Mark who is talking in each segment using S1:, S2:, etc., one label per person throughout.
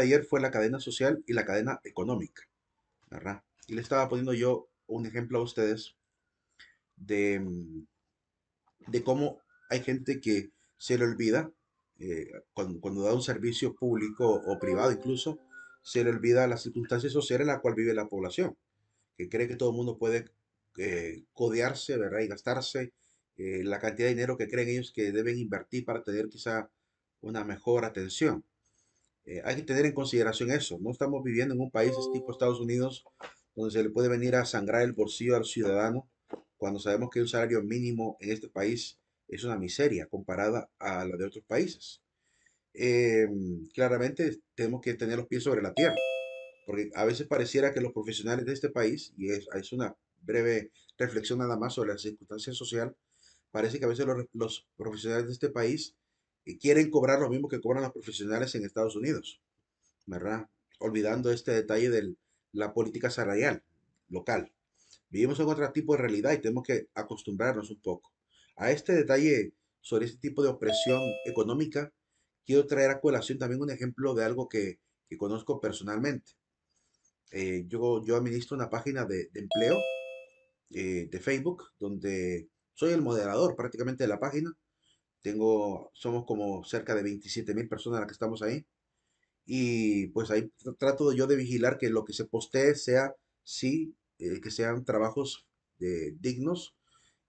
S1: ayer fue la cadena social y la cadena económica, Y le estaba poniendo yo un ejemplo a ustedes de, mm, de cómo hay gente que se le olvida, eh, cuando, da un servicio público o privado incluso, se le olvida la circunstancia social en la cual vive la población, que cree que todo el mundo puede eh, codearse, ¿verdad? Y gastarse eh, la cantidad de dinero que creen ellos que deben invertir para tener quizá una mejor atención. Eh, hay que tener en consideración eso. No estamos viviendo en un país tipo Estados Unidos donde se le puede venir a sangrar el bolsillo al ciudadano cuando sabemos que un salario mínimo en este país es una miseria comparada a la de otros países. Em, claramente tenemos que tener los pies sobre la tierra, porque a veces pareciera que los profesionales de este país, y es, es una breve reflexión nada más sobre la circunstancia social, parece que a veces los, los profesionales de este país quieren cobrar lo mismo que cobran los profesionales en Estados Unidos, ¿verdad? Olvidando este detalle de la política salarial local. Vivimos en otro tipo de realidad y tenemos que acostumbrarnos un poco. A este detalle sobre este tipo de opresión económica, quiero traer a colación también un ejemplo de algo que, conozco personalmente. Eh, yo, yo administro una página de, empleo eh, de Facebook, donde soy el moderador prácticamente de la página tengo, somos como cerca de 27 mil personas las que estamos ahí. Y pues ahí trato yo de vigilar que lo que se postee sea, sí, eh, que sean trabajos dignos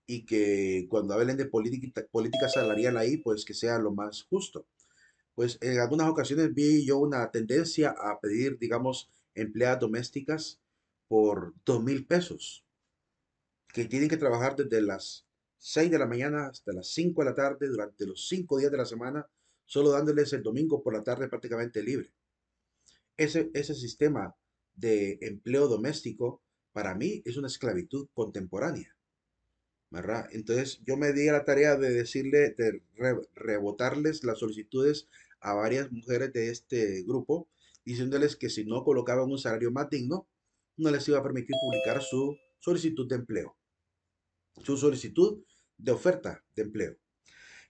S1: y que cuando hablen de política, política salarial ahí, pues que sea lo más justo. Pues en algunas ocasiones vi yo una tendencia a pedir, digamos, empleadas domésticas por dos mil pesos, que tienen que trabajar desde las 6 de la mañana hasta las 5 de la tarde durante los 5 días de la semana, solo dándoles el domingo por la tarde prácticamente libre. Ese, ese sistema de empleo doméstico para mí es una esclavitud contemporánea. ¿verdad? Entonces yo me di a la tarea de decirle, de rebotarles las solicitudes a varias mujeres de este grupo, diciéndoles que si no colocaban un salario más digno, no les iba a permitir publicar su solicitud de empleo. Su solicitud de oferta de empleo.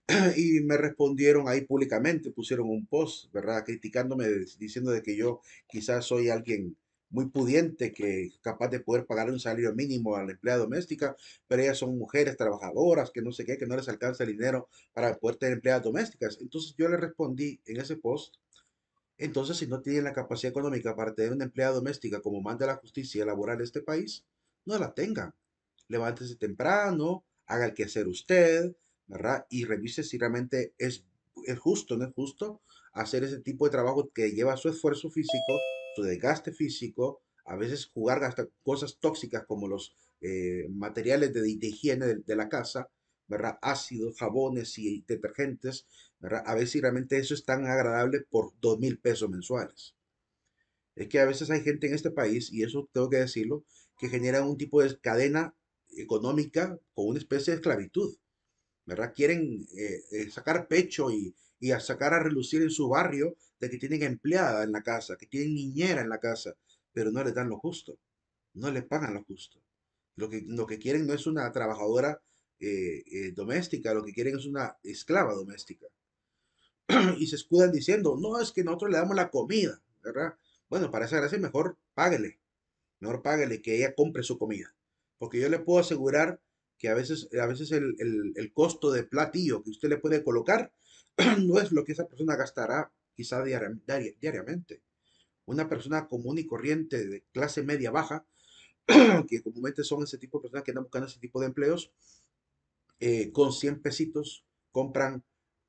S1: Y me respondieron ahí públicamente, pusieron un post, ¿verdad? Criticándome, diciendo de que yo quizás soy alguien muy pudiente, que capaz de poder pagar un salario mínimo a la empleada doméstica, pero ellas son mujeres trabajadoras, que no sé qué, que no les alcanza el dinero para poder tener empleadas domésticas. Entonces yo le respondí en ese post, entonces si no tienen la capacidad económica para tener una empleada doméstica como manda la justicia laboral de este país, no la tengan. Levántese temprano, haga el que hacer usted, ¿verdad? Y revise si realmente es, es justo, no es justo hacer ese tipo de trabajo que lleva su esfuerzo físico, su desgaste físico, a veces jugar hasta cosas tóxicas como los eh, materiales de, higiene de, la casa, ¿verdad? Ácidos, jabones y detergentes, ¿verdad? A si realmente eso es tan agradable por dos mil pesos mensuales. Es que a veces hay gente en este país, y eso tengo que decirlo, que genera un tipo de cadena económica con una especie de esclavitud, ¿verdad? Quieren eh, eh, sacar pecho y, sacar a relucir en su barrio de que tienen empleada en la casa, que tienen niñera en la casa, pero no le dan lo justo, no le pagan lo justo. Lo que, lo que quieren no es una trabajadora eh, doméstica, lo que quieren es una esclava doméstica. y se escudan diciendo, no, es que nosotros le damos la comida, ¿verdad? Bueno, para esa gracia mejor páguele, mejor páguele que ella compre su comida. Porque yo le puedo asegurar que a veces, a veces el, costo de platillo que usted le puede colocar no es lo que esa persona gastará quizá diariamente. Una persona común y corriente de clase media baja, que comúnmente son ese tipo de personas que andan buscando ese tipo de empleos, eh, con 100 pesitos compran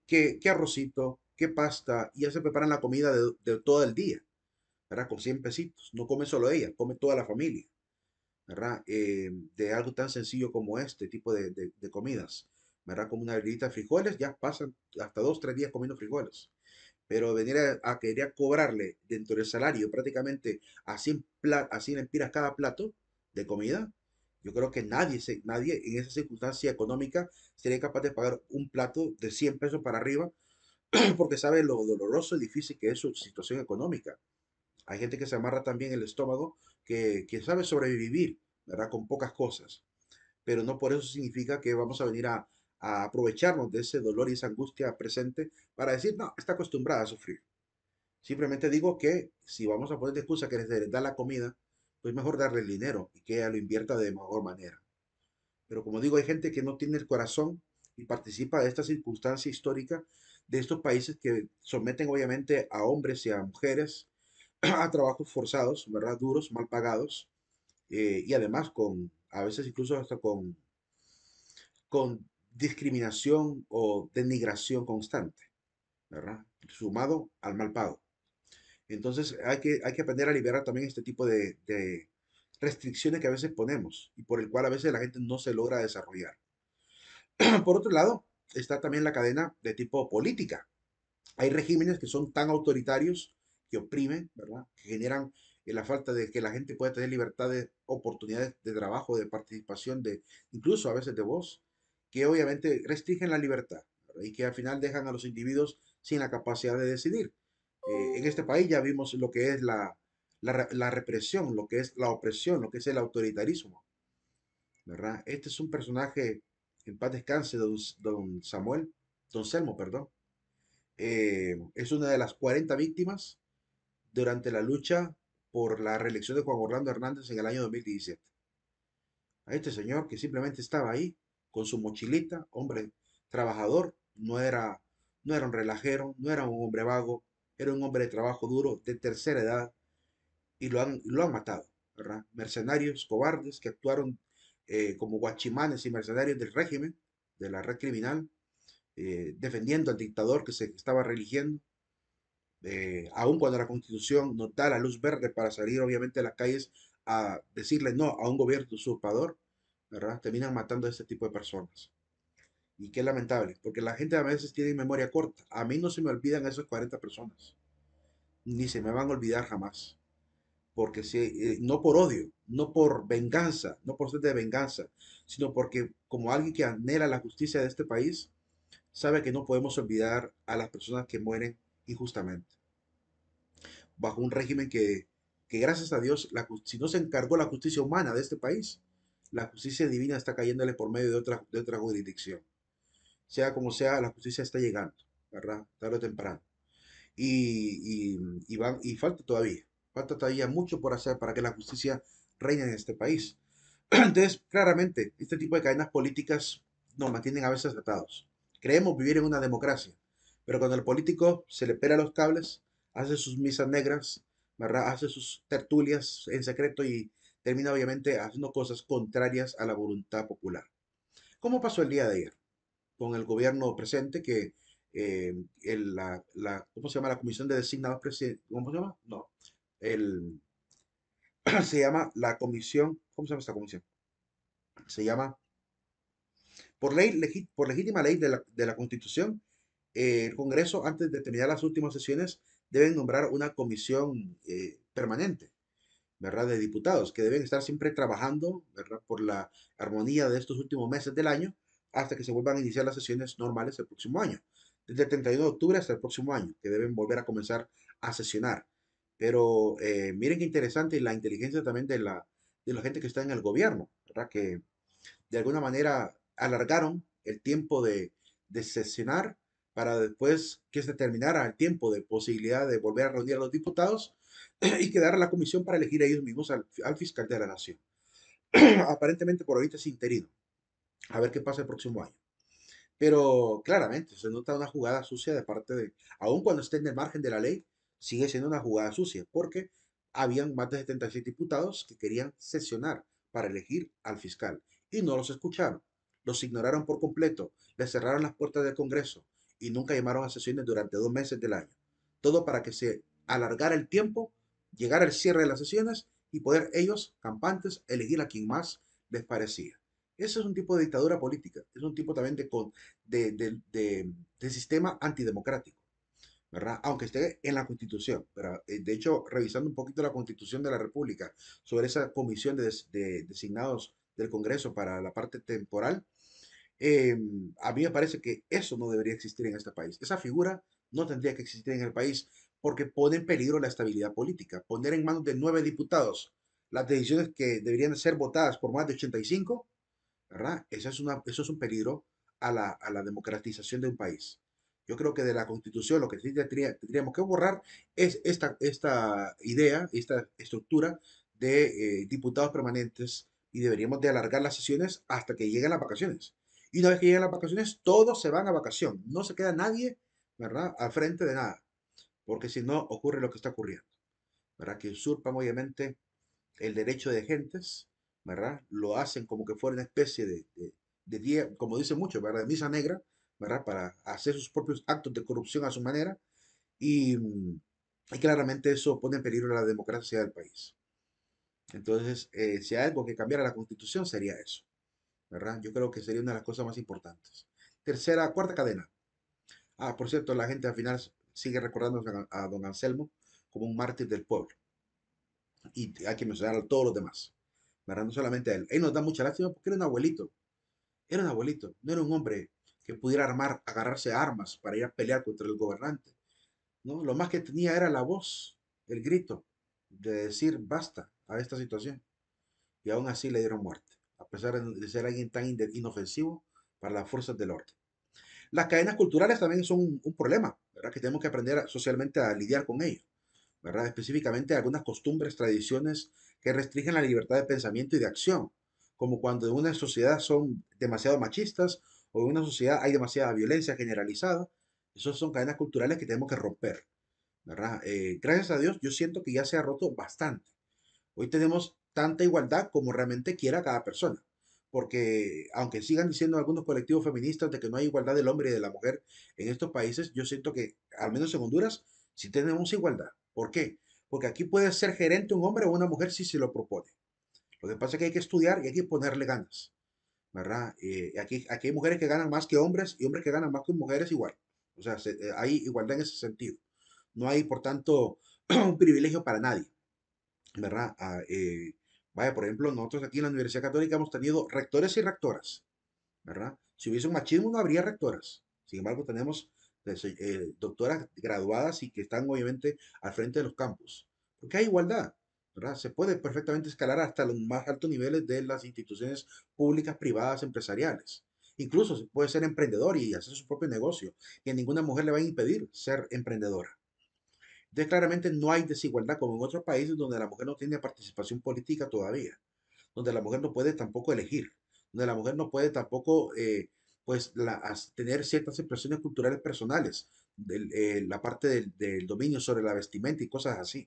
S1: qué, arrocito, qué pasta, y ya se preparan la comida de, de todo el día. ¿verdad? Con 100 pesitos. No come solo ella, come toda la familia. ¿verdad? Eh, de algo tan sencillo como este tipo de, comidas, ¿verdad? Como una bebida de frijoles, ya pasan hasta dos, tres días comiendo frijoles. Pero venir a, querer cobrarle dentro del salario prácticamente a 100, pla a empiras cada plato de comida, yo creo que nadie, nadie en esa circunstancia económica sería capaz de pagar un plato de 100 pesos para arriba porque sabe lo doloroso y difícil que es su situación económica. Hay gente que se amarra también el estómago que, sabe sobrevivir, ¿verdad? Con pocas cosas. Pero no por eso significa que vamos a venir a, aprovecharnos de ese dolor y esa angustia presente para decir, no, está acostumbrada a sufrir. Simplemente digo que si vamos a poner de excusa que les da la comida, pues mejor darle el dinero y que ella lo invierta de mejor manera. Pero como digo, hay gente que no tiene el corazón y participa de esta circunstancia histórica de estos países que someten obviamente a hombres y a mujeres a trabajos forzados, ¿verdad? Duros, mal pagados, eh, y además con, a veces incluso hasta con, con discriminación o denigración constante, ¿verdad? Sumado al mal pago. Entonces hay que, hay que aprender a liberar también este tipo de, de restricciones que a veces ponemos y por el cual a veces la gente no se logra desarrollar. por otro lado, está también la cadena de tipo política. Hay regímenes que son tan autoritarios que oprimen, ¿verdad? Que generan eh, la falta de que la gente pueda tener libertades, oportunidades de trabajo, de participación, de incluso a veces de voz, que obviamente restringen la libertad y que al final dejan a los individuos sin la capacidad de decidir. Eh, en este país ya vimos lo que es la, la, represión, lo que es la opresión, lo que es el autoritarismo. ¿verdad? Este es un personaje, en paz descanse, don, don Samuel, don Selmo, perdón. Eh, es una de las 40 víctimas durante la lucha por la reelección de Juan Orlando Hernández en el año 2017. A este señor que simplemente estaba ahí con su mochilita, hombre trabajador, no era, no un relajero, no era un hombre vago, era un hombre de trabajo duro, de tercera edad, y lo han, lo han matado. ¿verdad? Mercenarios cobardes que actuaron eh, como guachimanes y mercenarios del régimen, de la red criminal, eh, defendiendo al dictador que se estaba religiendo aún eh, aun cuando la constitución no da la luz verde para salir obviamente a las calles a decirle no a un gobierno usurpador, Terminan matando a este tipo de personas. Y qué lamentable, porque la gente a veces tiene memoria corta. A mí no se me olvidan esas 40 personas. Ni se me van a olvidar jamás. Porque si, eh, no por odio, no por venganza, no por sed de venganza, sino porque como alguien que anhela la justicia de este país, sabe que no podemos olvidar a las personas que mueren injustamente bajo un régimen que, gracias a Dios, si no se encargó la justicia humana de este país, la justicia divina está cayéndole por medio de otra, de otra jurisdicción. Sea como sea, la justicia está llegando, ¿verdad? Tarde temprano. Y, y, van, y falta todavía, falta todavía mucho por hacer para que la justicia reine en este país. Entonces, claramente, este tipo de cadenas políticas nos mantienen a veces atados. Creemos vivir en una democracia, pero cuando el político se le pela los cables, hace sus misas negras, hace sus tertulias en secreto y termina obviamente haciendo cosas contrarias a la voluntad popular. ¿Cómo pasó el día de ayer? Con el gobierno presente que eh, la, ¿cómo se llama? La comisión de designados presidentes, ¿cómo se llama? No, se llama la comisión, ¿cómo se llama esta comisión? Se llama, por ley, por legítima ley de la, Constitución, eh, el Congreso, antes de terminar las últimas sesiones, deben nombrar una comisión eh, permanente, ¿verdad? De diputados, que deben estar siempre trabajando, ¿verdad? Por la armonía de estos últimos meses del año hasta que se vuelvan a iniciar las sesiones normales el próximo año. Desde el 31 de octubre hasta el próximo año, que deben volver a comenzar a sesionar. Pero eh, miren qué interesante la inteligencia también de la, de la gente que está en el gobierno, ¿verdad? Que de alguna manera alargaron el tiempo de, de sesionar para después que se terminara el tiempo de posibilidad de volver a reunir a los diputados y a la comisión para elegir ellos mismos al, fiscal de la nación. Aparentemente por ahorita es interino. A ver qué pasa el próximo año. Pero claramente se nota una jugada sucia de parte de, aun cuando esté en el margen de la ley, sigue siendo una jugada sucia, porque habían más de 76 diputados que querían sesionar para elegir al fiscal y no los escucharon. Los ignoraron por completo, les cerraron las puertas del Congreso, y nunca llamaron a sesiones durante dos meses del año. Todo para que se alargara el tiempo, llegara el cierre de las sesiones y poder ellos, campantes, elegir a quien más les parecía. Ese es un tipo de dictadura política, es un tipo también de, sistema antidemocrático. ¿verdad? Aunque esté en la Constitución. Pero, eh, de hecho, revisando un poquito la Constitución de la República sobre esa comisión de, designados del Congreso para la parte temporal, Em, a mí me parece que eso no debería existir en este país. Esa figura no tendría que existir en el país porque pone en peligro la estabilidad política. Poner en manos de nueve diputados las decisiones que deberían ser votadas por más de 85, ¿verdad? Eso es, una, eso es un peligro a la, a la democratización de un país. Yo creo que de la Constitución lo que tendríamos que borrar es esta, esta idea, esta estructura de eh, diputados permanentes y deberíamos de alargar las sesiones hasta que lleguen las vacaciones. Y una vez que llegan las vacaciones, todos se van a vacación. No se queda nadie, ¿verdad?, al frente de nada. Porque si no, ocurre lo que está ocurriendo. ¿Verdad? Que usurpan, obviamente, el derecho de gentes, ¿verdad? Lo hacen como que fuera una especie de, como dicen muchos, ¿verdad? De misa negra, ¿verdad? Para hacer sus propios actos de corrupción a su manera. Y, mm, claramente eso pone en peligro la democracia del país. Entonces, eh, si hay algo que cambiara la constitución, sería eso. Yo creo que sería una de las cosas más importantes. Tercera, cuarta cadena. Ah, por cierto, la gente al final sigue recordando a don Anselmo como un mártir del pueblo. Y hay que mencionar a todos los demás, ¿verdad? No solamente a él. Él nos da mucha lástima porque era un abuelito. Era un abuelito, no era un hombre que pudiera armar, agarrarse armas para ir a pelear contra el gobernante. ¿no? Lo más que tenía era la voz, el grito de decir basta a esta situación. Y aún así le dieron muerte a pesar de ser alguien tan inofensivo para las fuerzas del orden. Las cadenas culturales también son un, problema, ¿verdad? Que tenemos que aprender socialmente a lidiar con ellos, ¿verdad? Específicamente algunas costumbres, tradiciones que restringen la libertad de pensamiento y de acción, como cuando en una sociedad son demasiado machistas o en una sociedad hay demasiada violencia generalizada. Esas son cadenas culturales que tenemos que romper, ¿verdad? Eh, gracias a Dios yo siento que ya se ha roto bastante. Hoy tenemos tanta igualdad como realmente quiera cada persona. Porque aunque sigan diciendo algunos colectivos feministas de que no hay igualdad del hombre y de la mujer en estos países, yo siento que, al menos en Honduras, sí tenemos igualdad. ¿Por qué? Porque aquí puede ser gerente un hombre o una mujer si se lo propone. Lo que pasa es que hay que estudiar y hay que ponerle ganas. ¿Verdad? Eh, aquí, aquí hay mujeres que ganan más que hombres y hombres que ganan más que mujeres igual. O sea, eh, hay igualdad en ese sentido. No hay, por tanto, un privilegio para nadie. ¿Verdad? Ah, eh, Vaya, por ejemplo, nosotros aquí en la Universidad Católica hemos tenido rectores y rectoras, ¿verdad? Si hubiese un machismo no habría rectoras. Sin embargo, tenemos pues, eh, eh, doctoras graduadas y que están obviamente al frente de los campus. Porque hay igualdad, ¿verdad? Se puede perfectamente escalar hasta los más altos niveles de las instituciones públicas, privadas, empresariales. Incluso se puede ser emprendedor y hacer su propio negocio. Y a ninguna mujer le va a impedir ser emprendedora. Entonces, claramente no hay desigualdad como en otros países donde la mujer no tiene participación política todavía, donde la mujer no puede tampoco elegir, donde la mujer no puede tampoco eh, pues, tener ciertas expresiones culturales personales, eh, la parte del, dominio sobre la vestimenta y cosas así.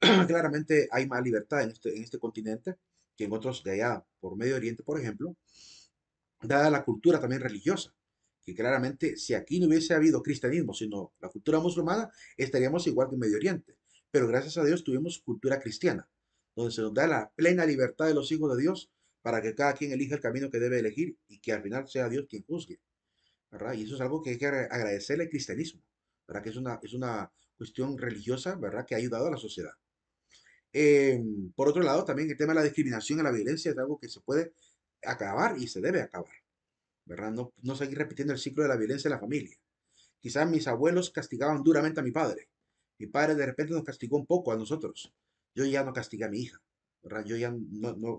S1: claramente hay más libertad este, en este continente que en otros de allá, por Medio Oriente, por ejemplo, dada la cultura también religiosa que claramente si aquí no hubiese habido cristianismo, sino la cultura musulmana, estaríamos igual que en Medio Oriente. Pero gracias a Dios tuvimos cultura cristiana, donde se nos da la plena libertad de los hijos de Dios para que cada quien elija el camino que debe elegir y que al final sea Dios quien juzgue. Y eso es algo que hay que agradecerle al cristianismo, ¿verdad? que es una, es una cuestión religiosa ¿verdad? que ha ayudado a la sociedad. Eh, por otro lado, también el tema de la discriminación y la violencia es algo que se puede acabar y se debe acabar. ¿verdad? No, no seguir repitiendo el ciclo de la violencia en la familia. Quizás mis abuelos castigaban duramente a mi padre. Mi padre de repente nos castigó un poco a nosotros. Yo ya no castigo a mi hija, ¿verdad? Yo ya no,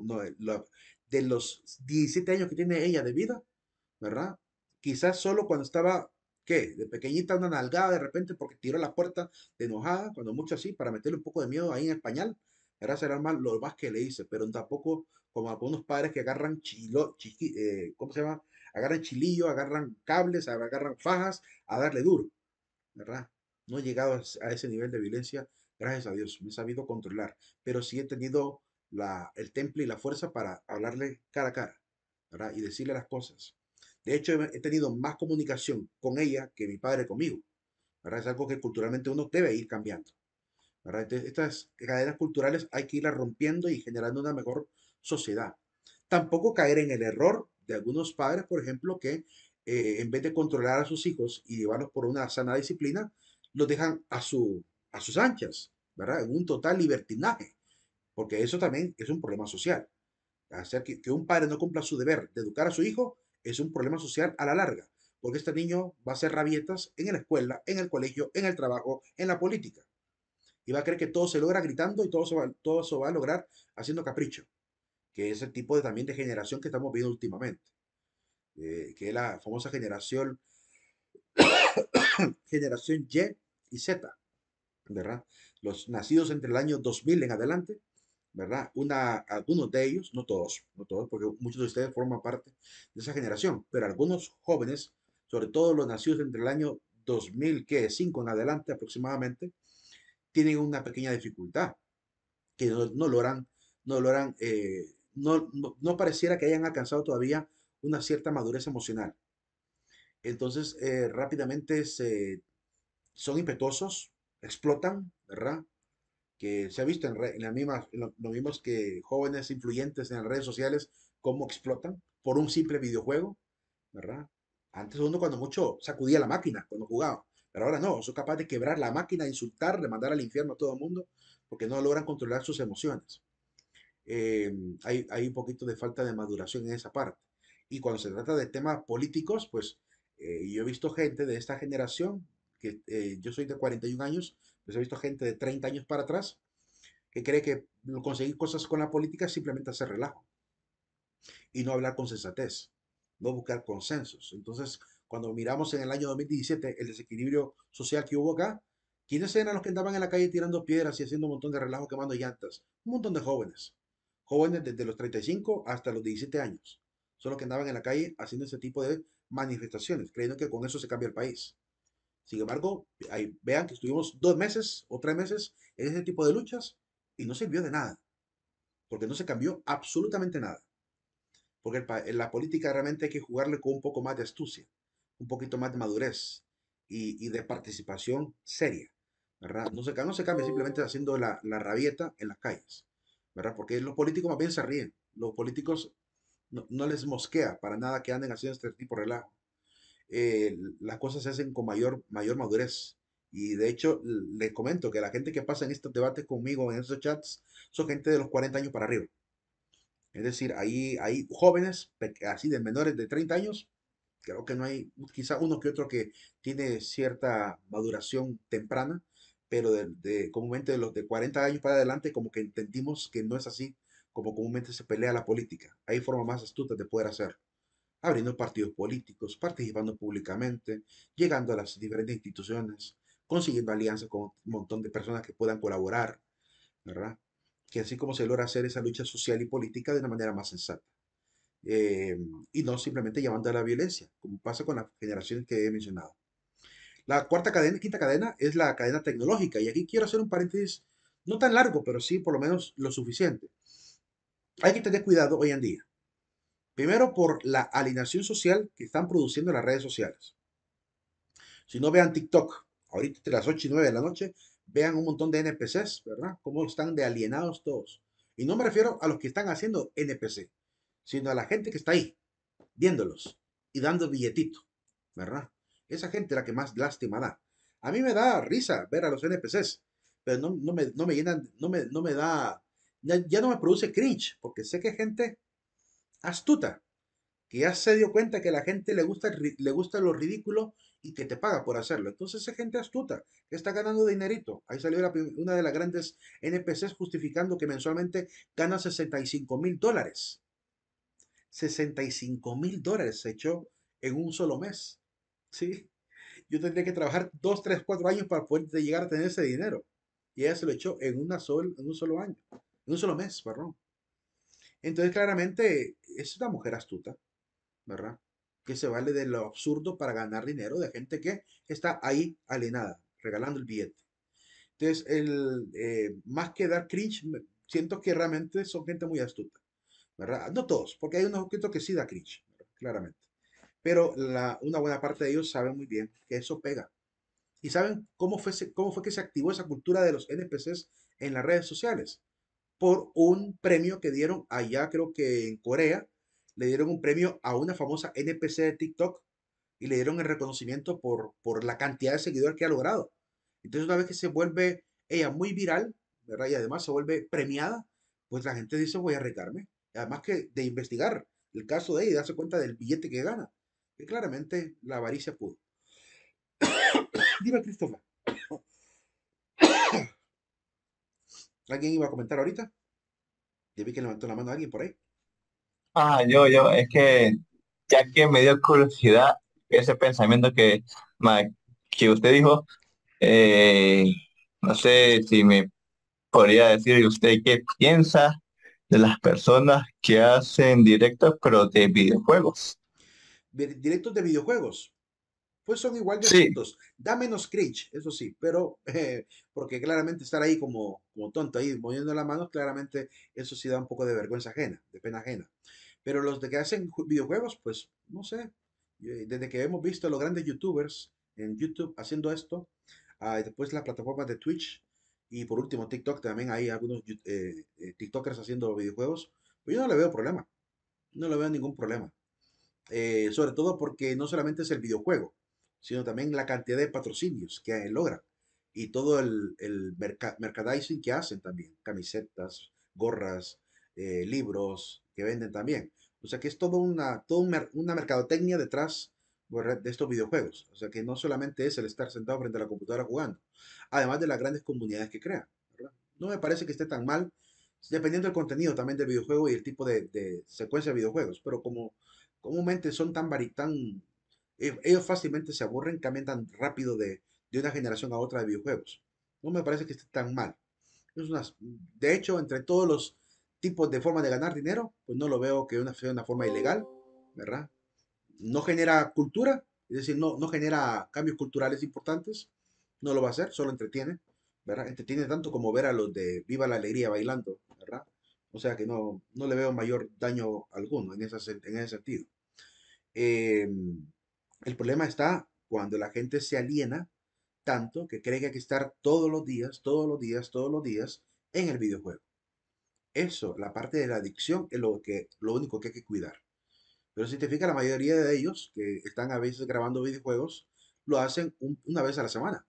S1: de los 17 años que tiene ella de vida, ¿verdad? Quizás solo cuando estaba, ¿qué? De pequeñita una nalgada de repente porque tiró la puerta de enojada, cuando mucho así, para meterle un poco de miedo ahí en español. Era será más, lo más que le hice, pero tampoco como algunos padres que agarran chilo, chiqui, eh, ¿cómo se llama? agarran chilillo, agarran cables, agarran fajas, a darle duro, ¿verdad? No he llegado a ese nivel de violencia, gracias a Dios, me he sabido controlar, pero sí he tenido el temple y la fuerza para hablarle cara a cara, Y decirle las cosas. De hecho, he tenido más comunicación con ella que mi padre conmigo, ¿verdad? Es algo que culturalmente uno debe ir cambiando, ¿verdad? estas cadenas culturales hay que irlas rompiendo y generando una mejor sociedad. Tampoco caer en el error de algunos padres, por ejemplo, que eh, en vez de controlar a sus hijos y llevarlos por una sana disciplina, los dejan a, su, a sus anchas, ¿verdad? En un total libertinaje, porque eso también es un problema social. Hacer que, que un padre no cumpla su deber de educar a su hijo es un problema social a la larga, porque este niño va a hacer rabietas en la escuela, en el colegio, en el trabajo, en la política. Y va a creer que todo se logra gritando y todo eso todo se va a lograr haciendo capricho que es el tipo de, también de generación que estamos viendo últimamente, eh, que es la famosa generación, generación Y y Z, ¿verdad? Los nacidos entre el año 2000 en adelante, ¿verdad? Una, algunos de ellos, no todos, no todos, porque muchos de ustedes forman parte de esa generación, pero algunos jóvenes, sobre todo los nacidos entre el año 2005 en adelante aproximadamente, tienen una pequeña dificultad, que no, no logran, no logran eh, no, pareciera que hayan alcanzado todavía una cierta madurez emocional. Entonces, eh, rápidamente se, son impetuosos, explotan, ¿verdad? Que se ha visto en, las mismas, lo, vimos que jóvenes influyentes en las redes sociales, cómo explotan por un simple videojuego, ¿verdad? Antes uno cuando mucho sacudía la máquina cuando jugaba, pero ahora no, son capaces de quebrar la máquina, insultar, de mandar al infierno a todo el mundo, porque no logran controlar sus emociones. Em, hay, un poquito de falta de maduración en esa parte. Y cuando se trata de temas políticos, pues eh, yo he visto gente de esta generación, que eh, yo soy de 41 años, pues he visto gente de 30 años para atrás, que cree que conseguir cosas con la política es simplemente hacer relajo y no hablar con sensatez, no buscar consensos. Entonces, cuando miramos en el año 2017 el desequilibrio social que hubo acá, ¿quiénes eran los que andaban en la calle tirando piedras y haciendo un montón de relajo quemando llantas? Un montón de jóvenes jóvenes desde los 35 hasta los 17 años. solo los que andaban en la calle haciendo ese tipo de manifestaciones, creyendo que con eso se cambia el país. Sin embargo, ahí, vean que estuvimos dos meses o tres meses en ese tipo de luchas y no sirvió de nada, porque no se cambió absolutamente nada. Porque en la política realmente hay que jugarle con un poco más de astucia, un poquito más de madurez y, de participación seria. No, se, no se cambia simplemente haciendo la, la rabieta en las calles. ¿verdad? Porque los políticos más bien se ríen. Los políticos no, les mosquea para nada que anden haciendo este tipo de relajo. Eh, las cosas se hacen con mayor, mayor madurez. Y de hecho, les comento que la gente que pasa en estos debates conmigo, en estos chats, son gente de los 40 años para arriba. Es decir, ahí hay jóvenes, así de menores de 30 años, creo que no hay, quizá uno que otro que tiene cierta maduración temprana, pero de, comúnmente de los de 40 años para adelante como que entendimos que no es así como comúnmente se pelea la política. Hay formas más astutas de poder hacerlo. Abriendo partidos políticos, participando públicamente, llegando a las diferentes instituciones, consiguiendo alianzas con un montón de personas que puedan colaborar, ¿verdad? Que así como se logra hacer esa lucha social y política de una manera más sensata. Eh, y no simplemente llamando a la violencia, como pasa con las generaciones que he mencionado. La cuarta cadena, quinta cadena es la cadena tecnológica. Y aquí quiero hacer un paréntesis, no tan largo, pero sí por lo menos lo suficiente. Hay que tener cuidado hoy en día. Primero por la alineación social que están produciendo las redes sociales. Si no vean TikTok, ahorita entre las 8 y 9 de la noche, vean un montón de NPCs, ¿verdad? Cómo están de alienados todos. Y no me refiero a los que están haciendo NPC, sino a la gente que está ahí, viéndolos y dando billetito, ¿verdad? Esa gente es la que más lástima da. A mí me da risa ver a los NPCs, pero no, no, me, no me, llenan, no me, no me da, ya, no me produce cringe, porque sé que gente astuta, que ya se dio cuenta que a la gente le gusta, le gusta lo ridículo y que te paga por hacerlo. Entonces esa gente astuta, que está ganando dinerito. Ahí salió una de las grandes NPCs justificando que mensualmente gana 65 mil dólares. 65 mil dólares se echó en un solo mes. ¿sí? Yo tendría que trabajar dos, tres, cuatro años para poder llegar a tener ese dinero. Y ella se lo echó en, en un solo año, en un solo mes, perdón. Entonces, claramente, es una mujer astuta, ¿verdad? Que se vale de lo absurdo para ganar dinero de gente que está ahí alienada, regalando el billete. Entonces, el, eh, más que dar cringe, siento que realmente son gente muy astuta, ¿verdad? No todos, porque hay unos objetos que sí da cringe, claramente pero la, una buena parte de ellos saben muy bien que eso pega. Y saben cómo fue, cómo fue que se activó esa cultura de los NPCs en las redes sociales. Por un premio que dieron allá, creo que en Corea, le dieron un premio a una famosa NPC de TikTok y le dieron el reconocimiento por, por la cantidad de seguidores que ha logrado. Entonces, una vez que se vuelve ella muy viral, Y además se vuelve premiada, pues la gente dice, voy a arriesgarme. Además que de investigar el caso de ella y darse cuenta del billete que gana que claramente la avaricia pudo. Dime, Cristóbal. ¿Alguien iba a comentar ahorita? Ya vi que levantó la mano alguien por ahí. Ah, yo,
S2: yo, es que ya que me dio curiosidad ese pensamiento que, que usted dijo, eh, no sé si me podría decir usted qué piensa de las personas que hacen directos pero de
S1: videojuegos directos de videojuegos. Pues son igual de directos Da menos cringe, eso sí, pero eh, porque claramente estar ahí como, como tonto, ahí moviendo la manos claramente eso sí da un poco de vergüenza ajena, de pena ajena. Pero los de que hacen videojuegos, pues no sé. Eh, desde que hemos visto a los grandes youtubers en YouTube haciendo esto, ah, después las plataformas de Twitch y por último TikTok, también hay algunos eh, TikTokers haciendo videojuegos, pues yo no le veo problema. No le veo ningún problema. Eh, sobre todo porque no solamente es el videojuego, sino también la cantidad de patrocinios que logra y todo el, el que hacen también, camisetas, gorras, eh, libros que venden también. O sea que es toda una, todo una mercadotecnia detrás de estos videojuegos. O sea que no solamente es el estar sentado frente a la computadora jugando, además de las grandes comunidades que crean. No me parece que esté tan mal, dependiendo del contenido también del videojuego y el tipo de, de secuencia de videojuegos. Pero como comúnmente son tan, tan e, ellos fácilmente se aburren, cambian tan rápido de, una generación a otra de videojuegos. No me parece que esté tan mal. Es una, de hecho, entre todos los tipos de formas de ganar dinero, pues no lo veo que una, sea una forma ilegal, ¿verdad? No genera cultura, es decir, no, no genera cambios culturales importantes, no lo va a hacer, solo entretiene, ¿verdad? Entretiene tanto como ver a los de Viva la Alegría bailando, ¿verdad? O sea que no, no le veo mayor daño alguno en en ese sentido. Em, el problema está cuando la gente se aliena tanto que cree que hay que estar todos los días, todos los días, todos los días en el videojuego. Eso, la parte de la adicción, es lo, que, lo único que hay que cuidar. Pero si te fijas, la mayoría de ellos que están a veces grabando videojuegos, lo hacen una vez a la semana.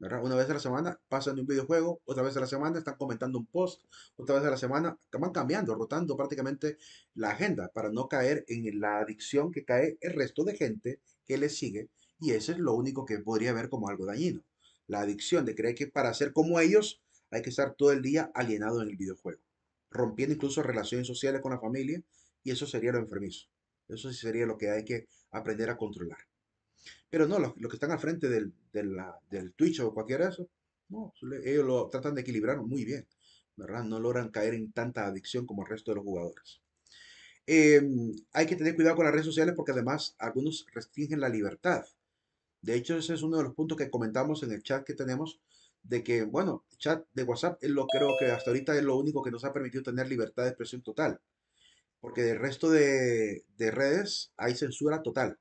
S1: Una vez a la semana pasan un videojuego, otra vez a la semana están comentando un post, otra vez a la semana van cambiando, rotando prácticamente la agenda para no caer en la adicción que cae el resto de gente que les sigue y eso es lo único que podría ver como algo dañino. La adicción de creer que para ser como ellos hay que estar todo el día alienado en el videojuego, rompiendo incluso relaciones sociales con la familia y eso sería lo enfermizo. Eso sí sería lo que hay que aprender a controlar. Pero no, los, que están al frente del, Twitch o cualquiera de eso, ellos lo tratan de equilibrar muy bien, ¿verdad? No logran caer en tanta adicción como el resto de los jugadores. Em, hay que tener cuidado con las redes sociales porque además algunos restringen la libertad. De hecho, ese es uno de los puntos que comentamos en el chat que tenemos, de que, bueno, el chat de WhatsApp es lo creo que hasta ahorita es lo único que nos ha permitido tener libertad de expresión total. Porque del resto de redes hay censura total.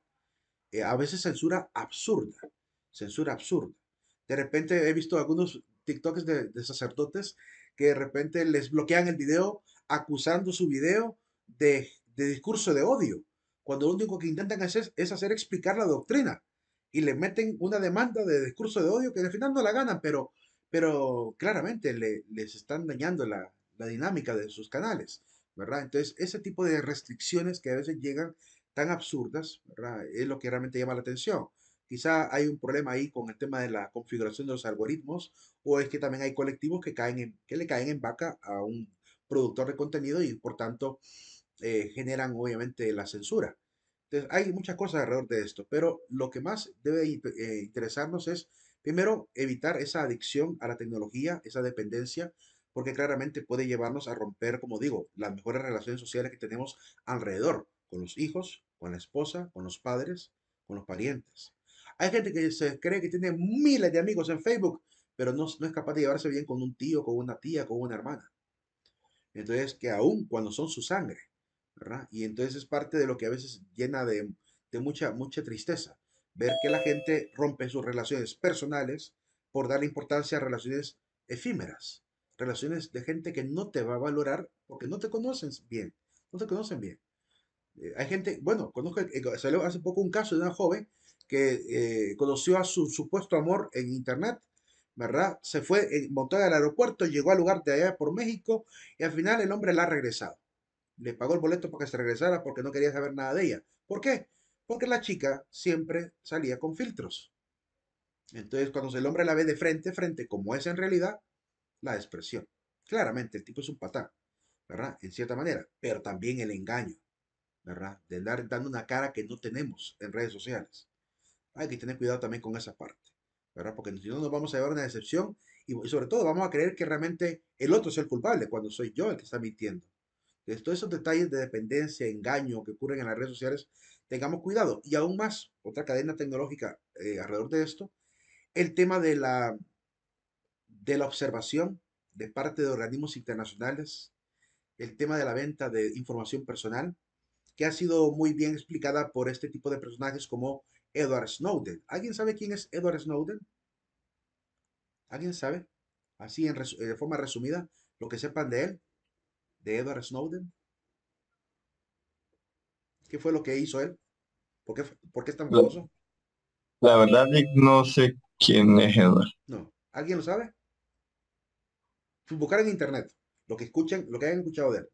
S1: Eh, a veces censura absurda, censura absurda. De repente he visto algunos TikToks de, de, sacerdotes que de repente les bloquean el video acusando su video de, discurso de odio, cuando lo único que intentan hacer es hacer explicar la doctrina y le meten una demanda de discurso de odio que al final no la ganan, pero, pero claramente les están dañando la, la dinámica de sus canales, ¿verdad? Entonces, ese tipo de restricciones que a veces llegan tan absurdas, Es lo que realmente llama la atención. Quizá hay un problema ahí con el tema de la configuración de los algoritmos o es que también hay colectivos que, caen que le caen en vaca a un productor de contenido y por tanto eh, generan obviamente la censura. Entonces hay muchas cosas alrededor de esto, pero lo que más debe eh, interesarnos es primero evitar esa adicción a la tecnología, esa dependencia, porque claramente puede llevarnos a romper, como digo, las mejores relaciones sociales que tenemos alrededor, con los hijos, con la esposa, con los padres, con los parientes. Hay gente que se cree que tiene miles de amigos en Facebook, pero no, es capaz de llevarse bien con un tío, con una tía, con una hermana. Entonces, que aún cuando son su sangre, ¿verdad? Y entonces es parte de lo que a veces llena de, de mucha, mucha tristeza, ver que la gente rompe sus relaciones personales por darle importancia a relaciones efímeras, relaciones de gente que no te va a valorar porque no te conocen bien, no te conocen bien. Eh, hay gente, bueno, conozco, eh, salió hace poco un caso de una joven que eh, conoció a su supuesto amor en internet, ¿verdad? Se fue montada al aeropuerto, llegó al lugar de allá por México y al final el hombre la ha regresado. Le pagó el boleto para que se regresara porque no quería saber nada de ella. ¿Por qué? Porque la chica siempre salía con filtros. Entonces, cuando el hombre la ve de frente, frente, como es en realidad, la expresión. Claramente, el tipo es un patán, ¿verdad? En cierta manera, pero también el engaño. ¿verdad? De dar dando una cara que no tenemos en redes sociales. Hay que tener cuidado también con esa parte, ¿verdad? Porque si no nos vamos a llevar una decepción y, sobre todo vamos a creer que realmente el otro es el culpable cuando soy yo el que está mintiendo. Entonces, todos esos detalles de dependencia, engaño que ocurren en las redes sociales, tengamos cuidado. Y aún más, otra cadena tecnológica eh, alrededor de esto, el tema de la, de la observación de parte de organismos internacionales, el tema de la venta de información personal, que ha sido muy bien explicada por este tipo de personajes como Edward Snowden. ¿Alguien sabe quién es Edward Snowden? ¿Alguien sabe? Así en de eh, forma resumida, lo que sepan de él, de Edward Snowden. ¿Qué fue lo que hizo él? ¿Por qué, qué es tan famoso?
S2: La verdad, eh, no sé quién es Edward. No.
S1: ¿Alguien lo sabe? Buscar en internet lo que escuchen, lo que hayan escuchado de él.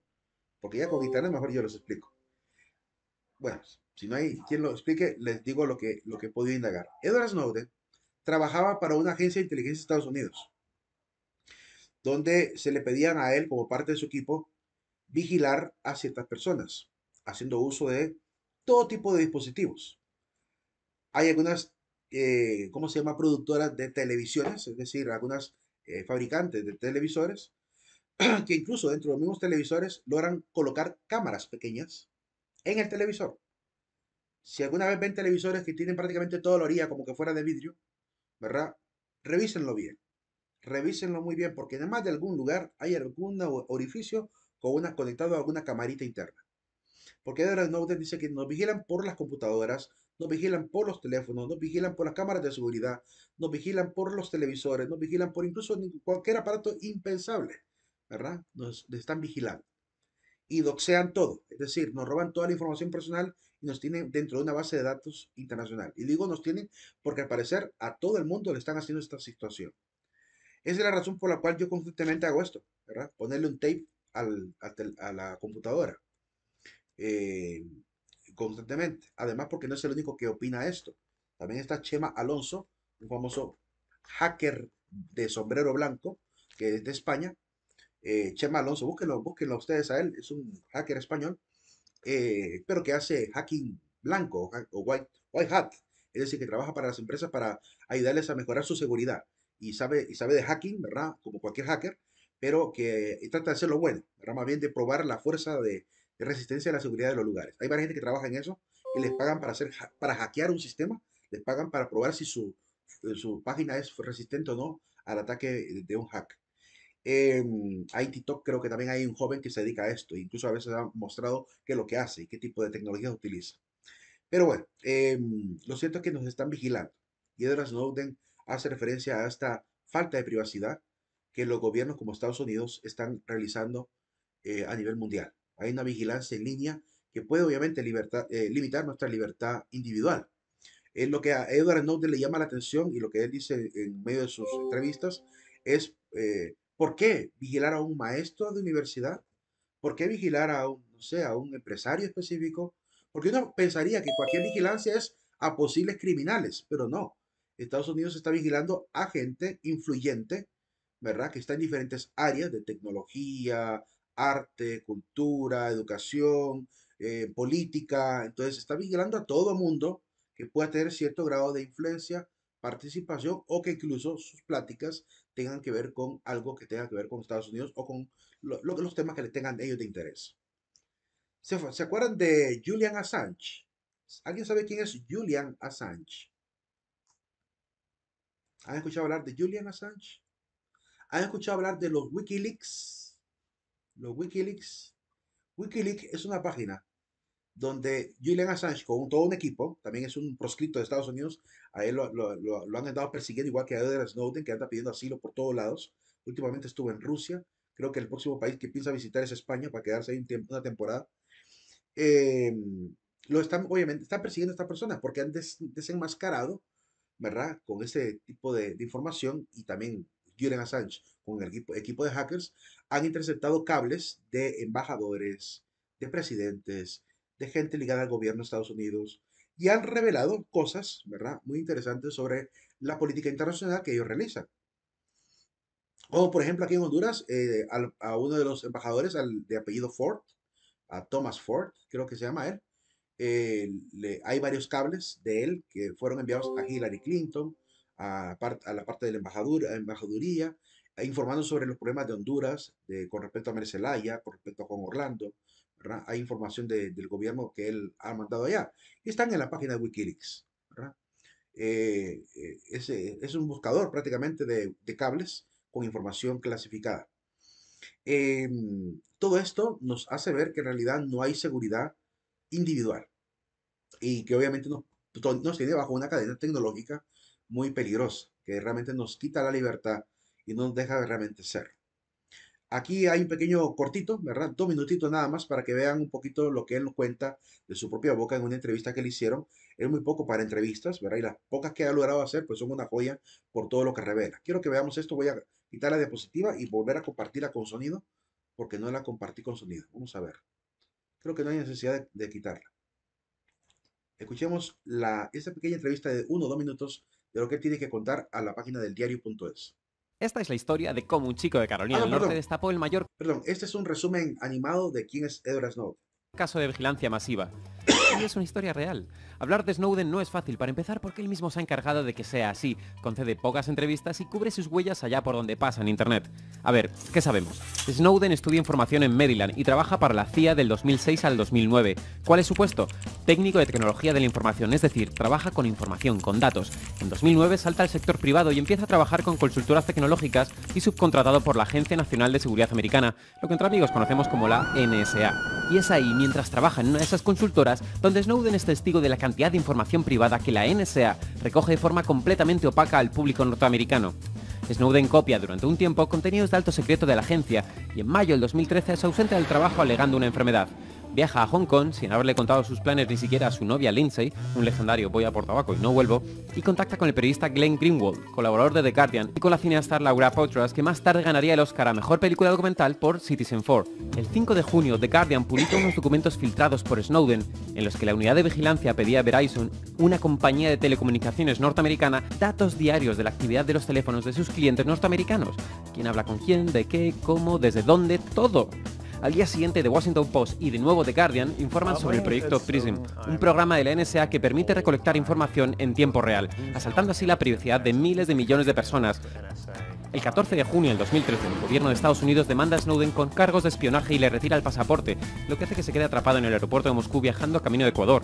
S1: Porque ya con internet mejor yo les explico bueno, si no hay quien lo explique, les digo lo que, lo que he podido indagar. Edward Snowden trabajaba para una agencia de inteligencia de Estados Unidos, donde se le pedían a él, como parte de su equipo, vigilar a ciertas personas, haciendo uso de todo tipo de dispositivos. Hay algunas, eh, ¿cómo se llama?, productoras de televisiones, es decir, algunas eh, fabricantes de televisores, que incluso dentro de los mismos televisores logran colocar cámaras pequeñas en el televisor. Si alguna vez ven televisores que tienen prácticamente toda la orilla como que fuera de vidrio, ¿verdad? Revísenlo bien. Revísenlo muy bien porque además de algún lugar hay algún orificio con una, conectado a alguna camarita interna. Porque Edward Snowden dice que nos vigilan por las computadoras, nos vigilan por los teléfonos, nos vigilan por las cámaras de seguridad, nos vigilan por los televisores, nos vigilan por incluso cualquier aparato impensable, ¿verdad? nos están vigilando y doxean todo, es decir, nos roban toda la información personal y nos tienen dentro de una base de datos internacional. Y digo nos tienen porque al parecer a todo el mundo le están haciendo esta situación. Esa es la razón por la cual yo constantemente hago esto, ¿verdad? Ponerle un tape a, la computadora. Eh, constantemente. Además, porque no es el único que opina esto. También está Chema Alonso, un famoso hacker de sombrero blanco, que es de España, eh, Chema Alonso, búsquenlo, ustedes a él, es un hacker español, eh, pero que hace hacking blanco o white, white hat, es decir, que trabaja para las empresas para ayudarles a mejorar su seguridad y sabe, y sabe de hacking, ¿verdad? Como cualquier hacker, pero que trata de hacerlo bueno, ¿verdad? Más bien de probar la fuerza de, resistencia a la seguridad de los lugares. Hay varias gente que trabaja en eso y les pagan para, hacer, para hackear un sistema, les pagan para probar si su, su página es resistente o no al ataque de un hack en em, hay TikTok, creo que también hay un joven que se dedica a esto. Incluso a veces ha mostrado qué es lo que hace y qué tipo de tecnologías utiliza. Pero bueno, em, lo cierto es que nos están vigilando. Y Edward Snowden hace referencia a esta falta de privacidad que los gobiernos como Estados Unidos están realizando eh, a nivel mundial. Hay una vigilancia en línea que puede obviamente eh, limitar nuestra libertad individual. Es eh, lo que a Edward Snowden le llama la atención y lo que él dice en medio de sus entrevistas es ¿Por qué vigilar a un maestro de universidad? ¿Por qué vigilar a un, no un empresario específico? Porque uno pensaría que cualquier vigilancia es a posibles criminales, pero no. Estados Unidos está vigilando a gente influyente, ¿verdad? Que está en diferentes áreas de tecnología, arte, cultura, educación, eh, política. Entonces está vigilando a todo mundo que pueda tener cierto grado de influencia, participación o que incluso sus pláticas tengan que ver con algo que tenga que ver con Estados Unidos o con lo, los temas que les tengan ellos de interés. ¿Se acuerdan de Julian Assange? ¿Alguien sabe quién es Julian Assange? ¿Han escuchado hablar de Julian Assange? ¿Han escuchado hablar de los Wikileaks? Los Wikileaks. Wikileaks es una página donde Julian Assange, con todo un equipo, también es un proscrito de Estados Unidos, a él lo, lo, han estado persiguiendo, igual que a Edward Snowden, que anda pidiendo asilo por todos lados. Últimamente estuvo en Rusia, creo que el próximo país que piensa visitar es España para quedarse ahí una temporada. Em, lo están, obviamente, están persiguiendo a estas personas porque han desenmascarado, ¿verdad? Con ese tipo de, de, información y también Julian Assange, con el equipo, equipo de hackers, han interceptado cables de embajadores, de presidentes, de gente ligada al gobierno de Estados Unidos y han revelado cosas, ¿verdad?, muy interesantes sobre la política internacional que ellos realizan. O, por ejemplo, aquí en Honduras, eh, a uno de los embajadores al, de apellido Ford, a Thomas Ford, creo que se llama él, eh, hay varios cables de él que fueron enviados a Hillary Clinton, a, a la parte de la embajadura, embajaduría, e informando sobre los problemas de Honduras de, con respecto a Mercelaya, con respecto a Juan Orlando, hay información del gobierno que él ha mandado allá. Y están en la página de Wikileaks, eh, eh, es, un buscador prácticamente de, cables con información clasificada. Em, todo esto nos hace ver que en realidad no hay seguridad individual y que obviamente nos, nos tiene bajo una cadena tecnológica muy peligrosa, que realmente nos quita la libertad y nos deja realmente ser. Aquí hay un pequeño cortito, ¿verdad? Dos minutitos nada más para que vean un poquito lo que él nos cuenta de su propia boca en una entrevista que le hicieron. Es muy poco para entrevistas, ¿verdad? Y las pocas que ha logrado hacer, pues son una joya por todo lo que revela. Quiero que veamos esto. Voy a quitar la diapositiva y volver a compartirla con sonido, porque no la compartí con sonido. Vamos a ver. Creo que no hay necesidad de, quitarla. Escuchemos la, esta pequeña entrevista de uno o dos minutos de lo que tiene que
S2: contar a la página del diario.es. Esta es la historia de cómo un chico de Carolina ah, del Norte destapó el
S1: mayor... Perdón, este es un resumen animado de quién es Edward Snowden.
S2: ...caso de vigilancia masiva y es una historia real. Hablar de Snowden no es fácil, para empezar porque él mismo se ha encargado de que sea así, concede pocas entrevistas y cubre sus huellas allá por donde pasa en Internet. A ver, ¿qué sabemos? Snowden estudia información en Maryland y trabaja para la CIA del 2006 al 2009. ¿Cuál es su puesto? Técnico de tecnología de la información, es decir, trabaja con información, con datos. En 2009 salta al sector privado y empieza a trabajar con consultoras tecnológicas y subcontratado por la Agencia Nacional de Seguridad Americana, lo que entre amigos conocemos como la NSA. Y es ahí, mientras trabaja en una de esas consultoras, donde Snowden es testigo de la cantidad de información privada que la NSA recoge de forma completamente opaca al público norteamericano. Snowden copia durante un tiempo contenidos de alto secreto de la agencia y en mayo del 2013 es ausente del trabajo alegando una enfermedad viaja a Hong Kong sin haberle contado sus planes ni siquiera a su novia Lindsay, un legendario voy a por y no vuelvo, y contacta con el periodista Glenn Greenwald, colaborador de The Guardian, y con la cineasta Laura Poitras, que más tarde ganaría el Oscar a Mejor Película Documental por Citizen 4. El 5 de junio, The Guardian publica unos documentos filtrados por Snowden, en los que la unidad de vigilancia pedía a Verizon, una compañía de telecomunicaciones norteamericana, datos diarios de la actividad de los teléfonos de sus clientes norteamericanos. ¿Quién habla con quién? ¿De qué? ¿Cómo? ¿Desde dónde? Todo. Al día siguiente, The Washington Post y de nuevo The Guardian informan ah, sobre el proyecto PRISM, un programa de la NSA que permite recolectar información en tiempo real, asaltando así la privacidad de miles de millones de personas. El 14 de junio del 2013, el gobierno de Estados Unidos demanda a Snowden con cargos de espionaje y le retira el pasaporte, lo que hace que se quede atrapado en el aeropuerto de Moscú viajando a camino de Ecuador.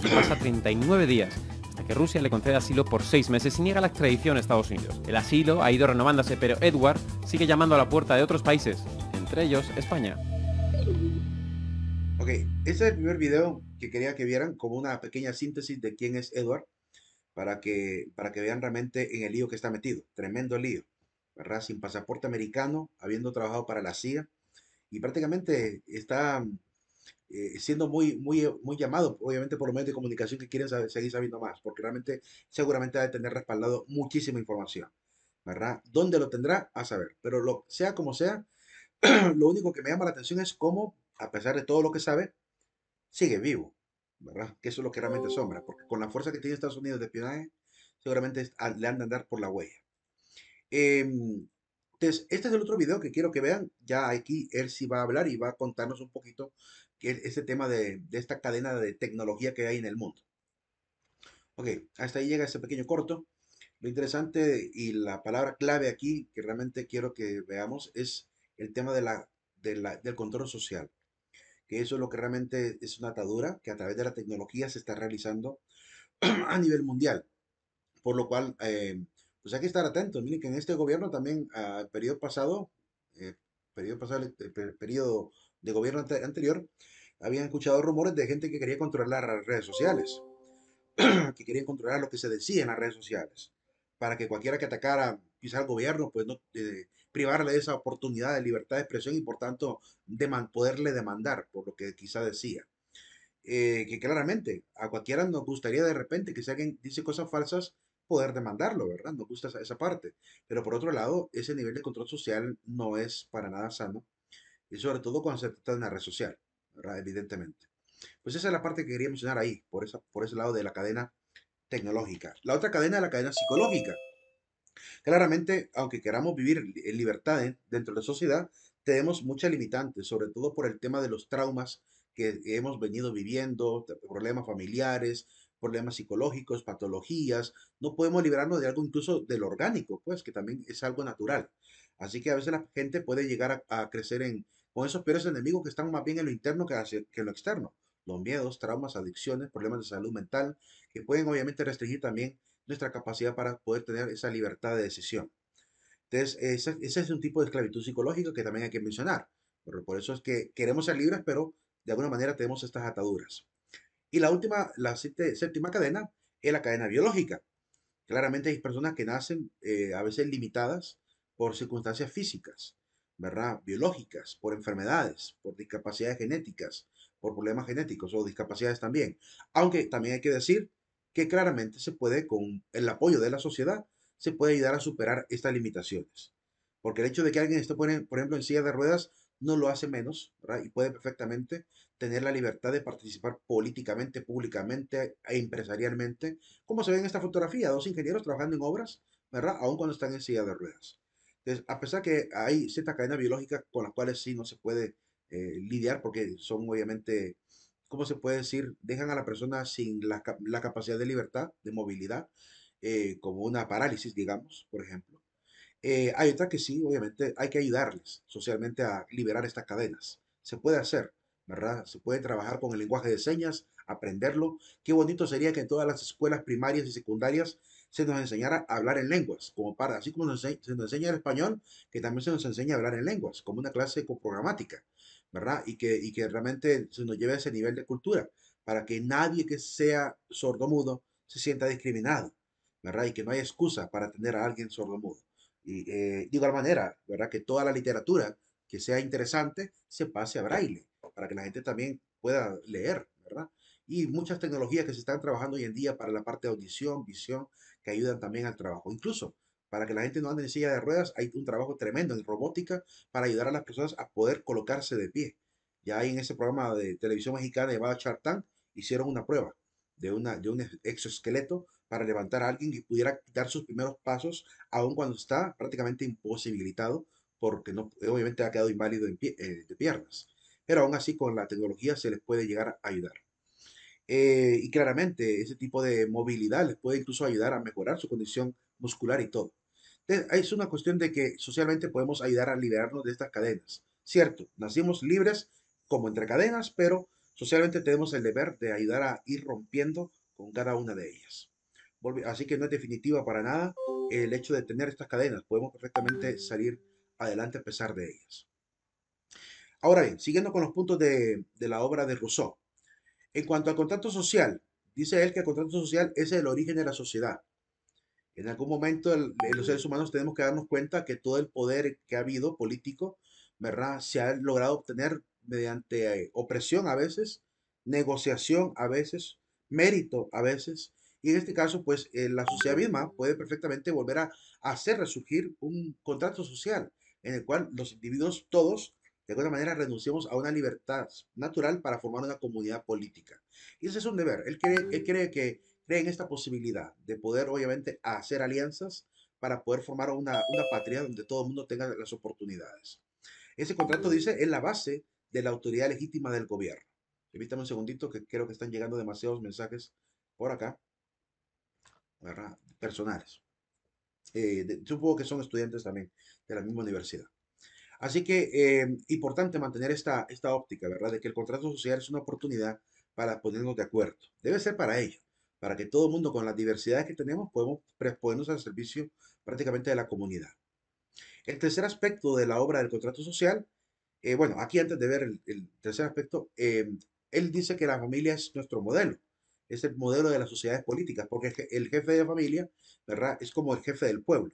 S2: Allí pasa 39 días hasta que Rusia le concede asilo por seis meses y niega la extradición a Estados Unidos. El asilo ha ido renovándose, pero Edward sigue llamando a la puerta de otros países, entre ellos España.
S1: Ok, ese es el primer video que quería que vieran como una pequeña síntesis de quién es Edward para que, para que vean realmente en el lío que está metido. Tremendo lío, ¿verdad? Sin pasaporte americano, habiendo trabajado para la CIA y prácticamente está eh, siendo muy, muy, muy llamado, obviamente, por los medios de comunicación que quieren seguir sabiendo más, porque realmente seguramente de tener respaldado muchísima información, ¿verdad? ¿Dónde lo tendrá? A saber. Pero lo, sea como sea, lo único que me llama la atención es cómo a pesar de todo lo que sabe, sigue vivo, ¿verdad? Que eso es lo que realmente asombra, porque con la fuerza que tiene Estados Unidos de espionaje, ¿eh? seguramente ah, le han de andar por la huella. Em, entonces, este es el otro video que quiero que vean. Ya aquí él sí va a hablar y va a contarnos un poquito ese este tema de, esta cadena de tecnología que hay en el mundo. Ok, hasta ahí llega ese pequeño corto. Lo interesante y la palabra clave aquí que realmente quiero que veamos es el tema de la, del control social que eso es lo que realmente es una atadura que a través de la tecnología se está realizando a nivel mundial. Por lo cual, eh, pues hay que estar atentos. Miren que en este gobierno también, ah, el periodo pasado, eh, periodo pasado, periodo de gobierno anterior, habían escuchado rumores de gente que quería controlar las redes sociales, que querían controlar lo que se decía en las redes sociales, para que cualquiera que atacara quizá al gobierno, pues no eh, privarle de esa oportunidad de libertad de expresión y por tanto de poderle demandar por lo que quizá decía. Eh, que claramente a cualquiera nos gustaría de repente que si alguien dice cosas falsas, poder demandarlo, ¿verdad? Nos gusta esa, parte. Pero por otro lado, ese nivel de control social no es para nada sano. Y sobre todo cuando se trata de una red social, Evidentemente. Pues esa es la parte que quería mencionar ahí, por, esa, por ese lado de la cadena tecnológica. La otra cadena es la cadena psicológica. Claramente, aunque queramos vivir en libertad dentro de la sociedad, tenemos muchas limitantes, sobre todo por el tema de los traumas que hemos venido viviendo, problemas familiares, problemas psicológicos, patologías. No podemos liberarnos de algo incluso del orgánico, pues, que también es algo natural. Así que a veces la gente puede llegar a, crecer en, con esos peores enemigos que están más bien en lo interno que, que en lo externo. Los miedos, traumas, adicciones, problemas de salud mental, que pueden obviamente restringir también nuestra capacidad para poder tener esa libertad de decisión. Entonces, ese, es un tipo de esclavitud psicológica que también hay que mencionar. Pero por eso es que queremos ser libres, pero de alguna manera tenemos estas ataduras. Y la última, la séptima cadena, es la cadena biológica. Claramente hay personas que nacen eh, a veces limitadas por circunstancias físicas, ¿verdad? Biológicas, por enfermedades, por discapacidades genéticas, por problemas genéticos o discapacidades también. Aunque también hay que decir que claramente se puede, con el apoyo de la sociedad, se puede ayudar a superar estas limitaciones. Porque el hecho de que alguien esté, por ejemplo, en silla de ruedas no lo hace menos ¿verdad? y puede perfectamente tener la libertad de participar políticamente, públicamente e empresarialmente, como se ve en esta fotografía, dos ingenieros trabajando en obras, ¿verdad? Aún cuando están en silla de ruedas. Entonces, a pesar que hay ciertas cadenas biológicas con las cuales sí no se puede eh, lidiar porque son obviamente ¿cómo se puede decir? Dejan a la persona sin la, capacidad de libertad, de movilidad, eh, como una parálisis, digamos, por ejemplo. Eh, hay otras que sí, obviamente, hay que ayudarles socialmente a liberar estas cadenas. Se puede hacer, ¿verdad? Se puede trabajar con el lenguaje de señas, aprenderlo. Qué bonito sería que en todas las escuelas primarias y secundarias se nos enseñara a hablar en lenguas, como para, así como se nos enseña el español, que también se nos enseña a hablar en lenguas, como una clase programática. ¿verdad? Y que, que realmente se nos lleve a ese nivel de cultura, para que nadie que sea sordomudo se sienta discriminado, ¿verdad? Y que no haya excusa para tener a alguien sordomudo. Y eh, de igual manera, ¿verdad? Que toda la literatura que sea interesante se pase a braille, para que la gente también pueda leer, ¿verdad? Y muchas tecnologías que se están trabajando hoy en día para la parte de audición, visión, que ayudan también al trabajo. Incluso para que la gente no ande en silla de ruedas, hay un trabajo tremendo en robótica para ayudar a las personas a poder colocarse de pie. Ya en ese programa de televisión mexicana llamado Chartán, hicieron una prueba de, un exoesqueleto para levantar a alguien que pudiera dar sus primeros pasos, aun cuando está prácticamente imposibilitado, porque no, obviamente ha quedado inválido en eh, de piernas. Pero aún así, con la tecnología se les puede llegar a ayudar. Eh, y claramente, ese tipo de movilidad les puede incluso ayudar a mejorar su condición muscular y todo es una cuestión de que socialmente podemos ayudar a liberarnos de estas cadenas. Cierto, nacimos libres como entre cadenas, pero socialmente tenemos el deber de ayudar a ir rompiendo con cada una de ellas. Así que no es definitiva para nada el hecho de tener estas cadenas. Podemos perfectamente salir adelante a pesar de ellas. Ahora bien, siguiendo con los puntos de, de la obra de Rousseau. En cuanto al contrato social, dice él que el contrato social es el origen de la sociedad. En algún momento los seres humanos tenemos que darnos cuenta que todo el poder que ha habido político, Se ha logrado obtener mediante eh, opresión a veces, negociación a veces, mérito a veces. Y en este caso, pues eh, la sociedad misma puede perfectamente volver a hacer resurgir un contrato social en el cual los individuos todos, de alguna manera, renunciamos a una libertad natural para formar una comunidad política. Y ese es un deber. Él cree, él cree que creen esta posibilidad de poder, obviamente, hacer alianzas para poder formar una, patria donde todo el mundo tenga las oportunidades. Ese contrato, dice, es la base de la autoridad legítima del gobierno. Evítame un segundito que creo que están llegando demasiados mensajes por acá, ¿verdad? Personales. Eh, supongo que son estudiantes también de la misma universidad. Así que eh, importante mantener esta, esta óptica, ¿verdad? De que el contrato social es una oportunidad para ponernos de acuerdo. Debe ser para ello para que todo el mundo, con las diversidades que tenemos, podemos ponernos al servicio prácticamente de la comunidad. El tercer aspecto de la obra del contrato social, eh, bueno, aquí antes de ver el, tercer aspecto, em, él dice que la familia es nuestro modelo, es el modelo de las sociedades políticas, porque el jefe de familia, ¿verdad? Es como el jefe del pueblo,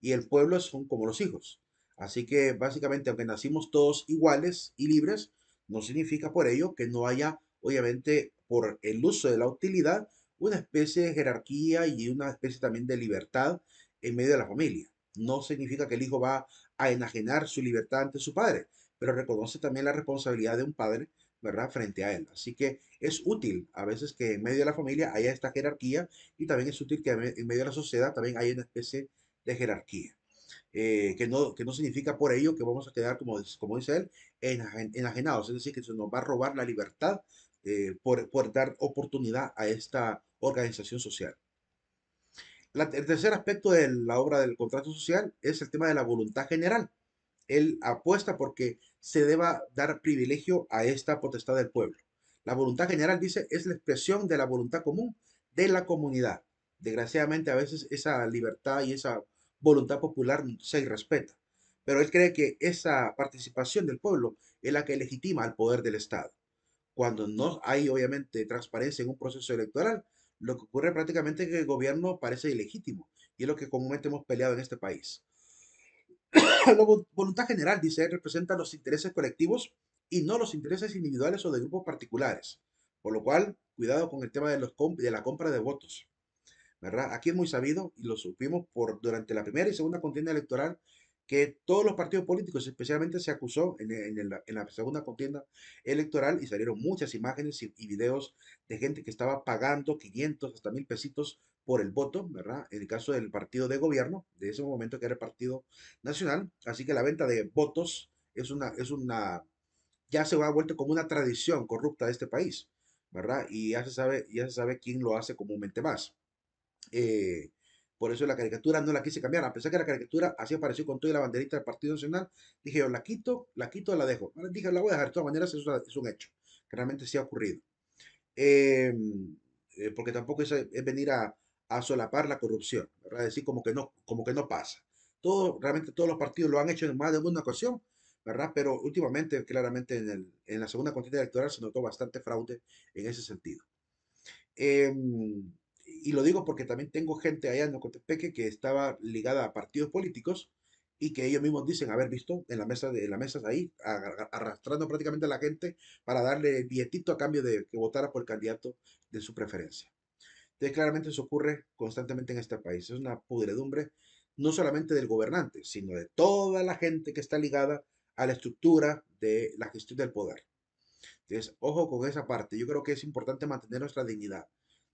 S1: y el pueblo son como los hijos. Así que básicamente, aunque nacimos todos iguales y libres, no significa por ello que no haya, obviamente, por el uso de la utilidad, una especie de jerarquía y una especie también de libertad en medio de la familia. No significa que el hijo va a enajenar su libertad ante su padre, pero reconoce también la responsabilidad de un padre, ¿verdad?, frente a él. Así que es útil a veces que en medio de la familia haya esta jerarquía y también es útil que en medio de la sociedad también haya una especie de jerarquía. Eh, que, no, que no significa por ello que vamos a quedar, como, como dice él, enajenados, es decir, que se nos va a robar la libertad eh, por, dar oportunidad a esta organización social. el tercer aspecto de la obra del contrato social es el tema de la voluntad general. Él apuesta porque se deba dar privilegio a esta potestad del pueblo. La voluntad general, dice, es la expresión de la voluntad común de la comunidad. Desgraciadamente a veces esa libertad y esa voluntad popular se irrespeta, pero él cree que esa participación del pueblo es la que legitima al poder del Estado. Cuando no hay, obviamente, transparencia en un proceso electoral, lo que ocurre prácticamente es que el gobierno parece ilegítimo y es lo que comúnmente hemos peleado en este país. la voluntad general, dice, representa los intereses colectivos y no los intereses individuales o de grupos particulares. Por lo cual, cuidado con el tema de, los de la compra de votos. ¿verdad? Aquí es muy sabido y lo supimos por, durante la primera y segunda contienda electoral que todos los partidos políticos, especialmente se acusó en, la, segunda contienda electoral y salieron muchas imágenes y, videos de gente que estaba pagando 500 hasta 1000 pesitos por el voto, ¿verdad? En el caso del partido de gobierno, de ese momento que era el Partido Nacional. Así que la venta de votos es una, es una, ya se ha vuelto como una tradición corrupta de este país, ¿verdad? Y ya se sabe, ya se sabe quién lo hace comúnmente más. Eh, por eso la caricatura no la quise cambiar. A pesar que la caricatura así apareció con toda la banderita del Partido Nacional, dije yo la quito, la quito, la dejo. dije, la voy a dejar de todas maneras, es un hecho. realmente sí ha ocurrido. Em, eh, porque tampoco es, venir a, solapar la corrupción, ¿verdad? Decir como que no, como que no pasa. Todo, realmente todos los partidos lo han hecho en más de una ocasión, ¿verdad? Pero últimamente, claramente, en, la segunda contienda electoral se notó bastante fraude en ese sentido. Eh, y lo digo porque también tengo gente allá en Ocotepeque que estaba ligada a partidos políticos y que ellos mismos dicen haber visto en, la mesa de, las mesas ahí, arrastrando prácticamente a la gente para darle billetito a cambio de que votara por el candidato de su preferencia. Entonces, claramente eso ocurre constantemente en este país. Es una pudredumbre no solamente del gobernante, sino de toda la gente que está ligada a la estructura de la gestión del poder. Entonces, ojo con esa parte. Yo creo que es importante mantener nuestra dignidad.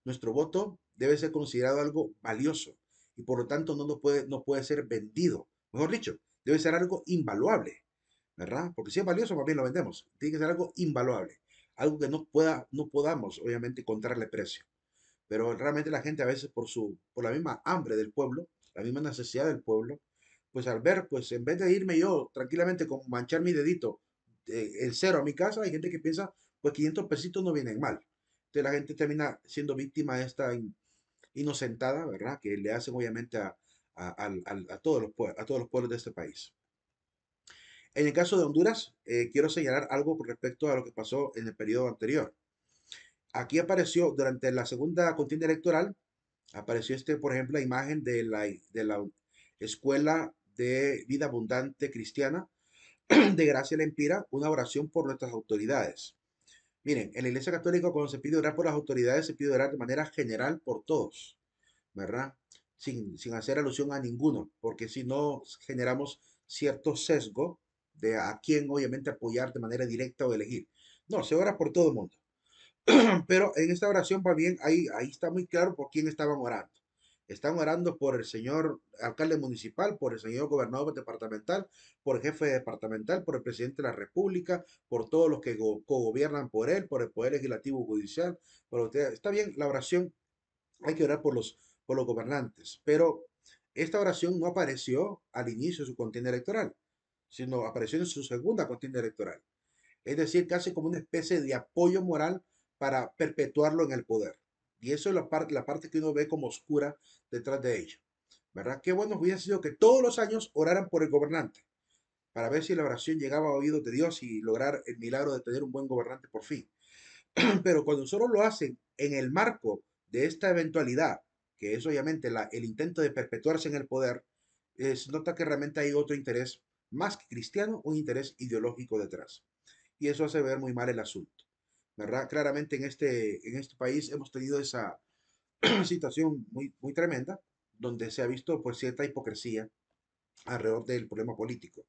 S1: Nuestro voto debe ser considerado algo valioso y por lo tanto no, lo puede, no puede ser vendido. Mejor dicho, debe ser algo invaluable, ¿verdad? Porque si es valioso, también lo vendemos. Tiene que ser algo invaluable, algo que no, pueda, no podamos, obviamente, encontrarle precio. Pero realmente la gente a veces por, su, por la misma hambre del pueblo, la misma necesidad del pueblo, pues al ver, pues en vez de irme yo tranquilamente con manchar mi dedito eh, el cero a mi casa, hay gente que piensa, pues 500 pesitos no vienen mal. Entonces la gente termina siendo víctima de esta inocentada, ¿verdad? Que le hacen obviamente a, a, a, todos los, a todos los pueblos de este país. En el caso de Honduras, eh, quiero señalar algo con respecto a lo que pasó en el periodo anterior. Aquí apareció durante la segunda contienda electoral, apareció este, por ejemplo, la imagen de la, de la Escuela de Vida Abundante Cristiana de Gracia Lempira, una oración por nuestras autoridades. Miren, en la Iglesia Católica cuando se pide orar por las autoridades, se pide orar de manera general por todos, ¿verdad? Sin, sin hacer alusión a ninguno, porque si no generamos cierto sesgo de a quién obviamente apoyar de manera directa o elegir. No, se ora por todo el mundo. Pero en esta oración también bien, ahí, ahí está muy claro por quién estaban orando. Están orando por el señor alcalde municipal, por el señor gobernador departamental, por el jefe departamental, por el presidente de la República, por todos los que co gobiernan por él, por el Poder Legislativo Judicial. Por Está bien, la oración, hay que orar por los, por los gobernantes, pero esta oración no apareció al inicio de su contienda electoral, sino apareció en su segunda contienda electoral. Es decir, casi como una especie de apoyo moral para perpetuarlo en el poder. Y eso es la parte, la parte que uno ve como oscura detrás de ello. ¿Verdad? Qué bueno hubiera sido que todos los años oraran por el gobernante, para ver si la oración llegaba a oídos de Dios y lograr el milagro de tener un buen gobernante por fin. Pero cuando solo lo hacen en el marco de esta eventualidad, que es obviamente la, el intento de perpetuarse en el poder, eh, se nota que realmente hay otro interés más que cristiano, un interés ideológico detrás. Y eso hace ver muy mal el asunto. Claramente en este, en este país hemos tenido esa situación muy, muy tremenda, donde se ha visto pues cierta hipocresía alrededor del problema político.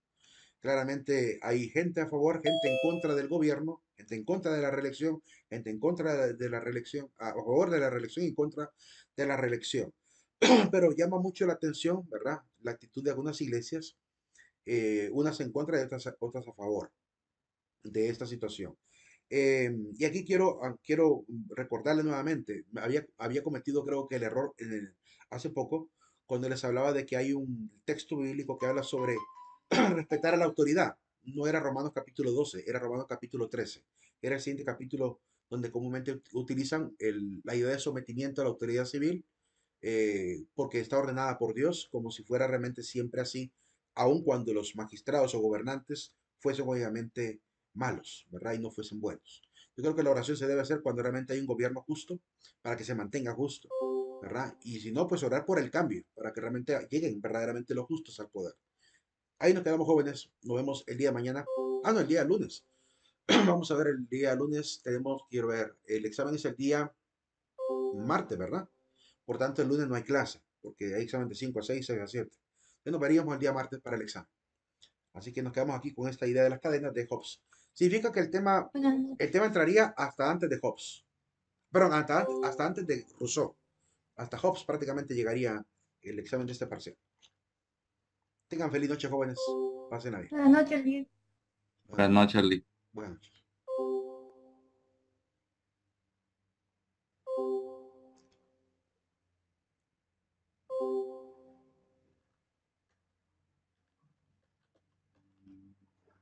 S1: Claramente hay gente a favor, gente en contra del gobierno, gente en contra de la reelección, gente en contra de la, reelección, a favor de la reelección y en contra de la reelección. Pero llama mucho la atención, ¿verdad? La actitud de algunas iglesias, eh, unas en contra y otras, otras a favor de esta situación. Em, y aquí quiero, ah, quiero recordarle nuevamente, había, había cometido creo que el error hace poco cuando les hablaba de que hay un texto bíblico que habla sobre respetar a la autoridad. No era Romanos capítulo 12, era Romanos capítulo 13. Era el siguiente capítulo donde comúnmente utilizan la idea de sometimiento a la autoridad civil eh, porque está ordenada por Dios como si fuera realmente siempre así, aun cuando los magistrados o gobernantes fuesen obviamente malos, ¿verdad? Y no fuesen buenos. Yo creo que la oración se debe hacer cuando realmente hay un gobierno justo, para que se mantenga justo, ¿verdad? Y si no, pues orar por el cambio, para que realmente lleguen verdaderamente los justos al poder. Ahí nos quedamos jóvenes, nos vemos el día mañana. Ah, no, el día lunes. Vamos a ver el día lunes, tenemos, quiero ver, el examen es el día martes, ¿verdad? Por tanto, el lunes no hay clase, porque hay examen de 5 a 6, 6 a 7. Entonces nos veríamos el día martes para el examen. Así que nos quedamos aquí con esta idea de las cadenas de Hobbes significa que el tema, el tema entraría hasta antes de Hobbes. Perdón, oh. hasta, antes de Rousseau. Hasta Hobbes prácticamente llegaría el examen de este parcial. Tengan feliz noche, jóvenes. Pasen a bien.
S2: Buenas noches, Lee.
S1: Buenas noches, Lee. Buenas noches.